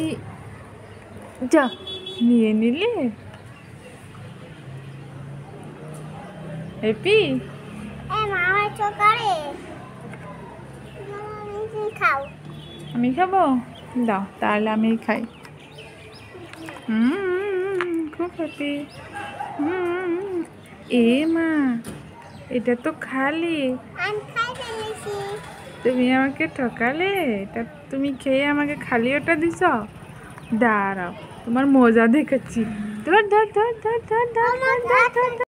এই যা নিয়ে নিলে হ্যাপি আমি খাবো দাও তাহলে আমি খাই খুব হ্যাপি এ মা এটা তো খালি তুমি আমাকে ঠকালে তা তুমি খেয়ে আমাকে খালি ওটা দিছ দাঁড়াও তোমার মজা দেখাচ্ছি ধর ধর ধর ধর ধর ধর ধর